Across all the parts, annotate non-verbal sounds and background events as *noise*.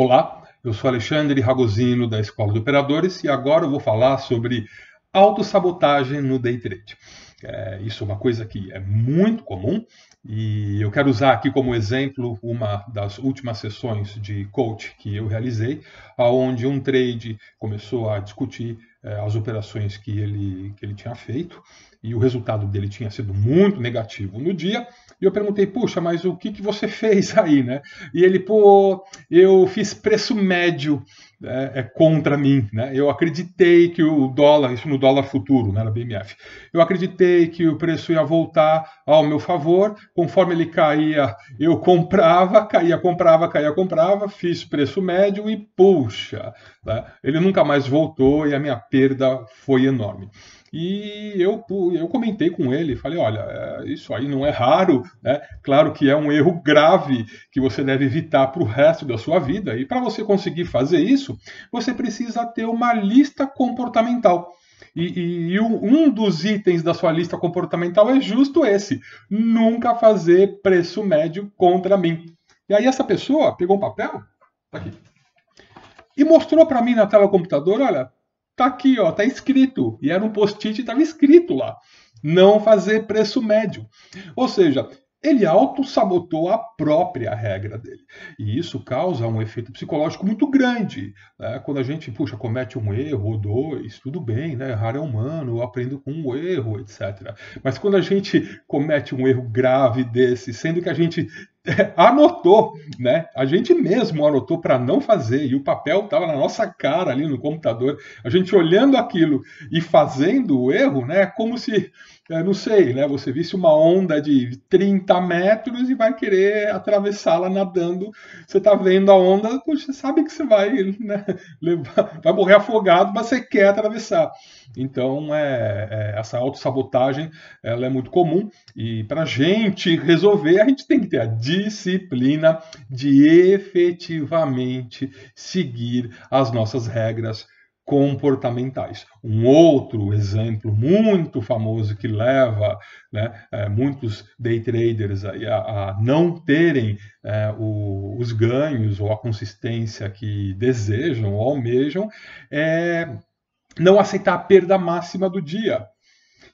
Olá, eu sou Alexandre Ragozino da Escola de Operadores e agora eu vou falar sobre autossabotagem no day trade. É, isso é uma coisa que é muito comum e eu quero usar aqui como exemplo uma das últimas sessões de coach que eu realizei, onde um trade começou a discutir é, as operações que ele, que ele tinha feito e o resultado dele tinha sido muito negativo no dia e eu perguntei, puxa, mas o que, que você *laughs* fez aí, né? E ele, pô, eu fiz preço médio é, é, contra mim, né? Eu acreditei que o dólar, isso no dólar futuro, né, na BMF, eu acreditei que o preço ia voltar ao meu favor, conforme ele caía, eu comprava, caía, comprava, caía, comprava, fiz preço médio e, puxa, né? ele nunca mais voltou e a minha perda foi enorme. E eu, eu comentei com ele, falei, olha, é, isso aí não é raro, né? Claro que é um erro grave que você deve evitar para o resto da sua vida. E para você conseguir fazer isso, você precisa ter uma lista comportamental. E, e, um dos itens da sua lista comportamental é justo esse: nunca fazer preço médio contra mim. E aí essa pessoa pegou um papel, tá aqui, e mostrou para mim na tela do computador, olha, Tá aqui, ó, tá escrito. E era um post-it e estava escrito lá. Não fazer preço médio. Ou seja, ele auto-sabotou a própria regra dele. E isso causa um efeito psicológico muito grande. Né? Quando a gente, puxa, comete um erro, dois, tudo bem, né? errar é humano, eu aprendo com um erro, etc. Mas quando a gente comete um erro grave desse, sendo que a gente *laughs* anotou, né? A gente mesmo anotou para não fazer e o papel estava na nossa cara ali no computador. A gente olhando aquilo e fazendo o erro, né? Como se, é, não sei, né? Você visse uma onda de 30 metros e vai querer atravessá-la nadando. Você tá vendo a onda, você sabe que você vai, né? *laughs* Levar, vai morrer afogado, mas você quer atravessar. Então, é, é, essa autossabotagem ela é muito comum e para gente resolver, a gente tem que ter a disciplina de efetivamente seguir as nossas regras comportamentais. Um outro exemplo muito famoso que leva né, é, muitos day traders a, a não terem é, o, os ganhos ou a consistência que desejam ou almejam é não aceitar a perda máxima do dia.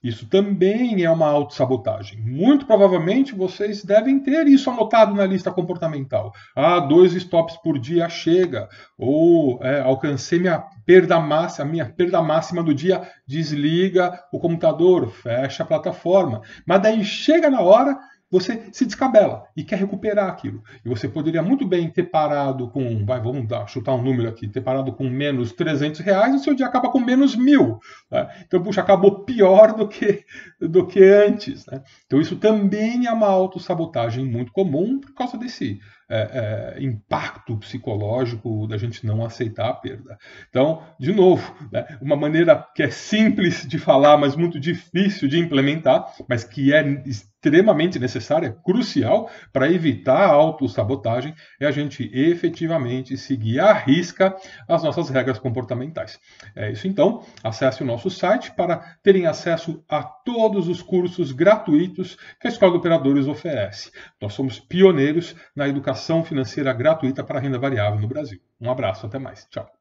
Isso também é uma autossabotagem. Muito provavelmente vocês devem ter isso anotado na lista comportamental. Ah, dois stops por dia chega. Ou é, alcancei minha perda máxima, minha perda máxima do dia, desliga o computador, fecha a plataforma. Mas daí chega na hora, você se descabela e quer recuperar aquilo. E você poderia muito bem ter parado com, vai, vamos dar, chutar um número aqui, ter parado com menos 300 reais e seu dia acaba com menos mil. Tá? Então, puxa, acabou pior do que, do que antes. Né? Então, isso também é uma autossabotagem muito comum por causa desse é, é, impacto psicológico da gente não aceitar a perda. Então, de novo, né, uma maneira que é simples de falar, mas muito difícil de implementar, mas que é extremamente necessária, crucial para evitar a autossabotagem, é a gente efetivamente seguir à risca as nossas regras comportamentais. É isso então, acesse o nosso nosso site para terem acesso a todos os cursos gratuitos que a Escola de Operadores oferece. Nós somos pioneiros na educação financeira gratuita para renda variável no Brasil. Um abraço, até mais. Tchau.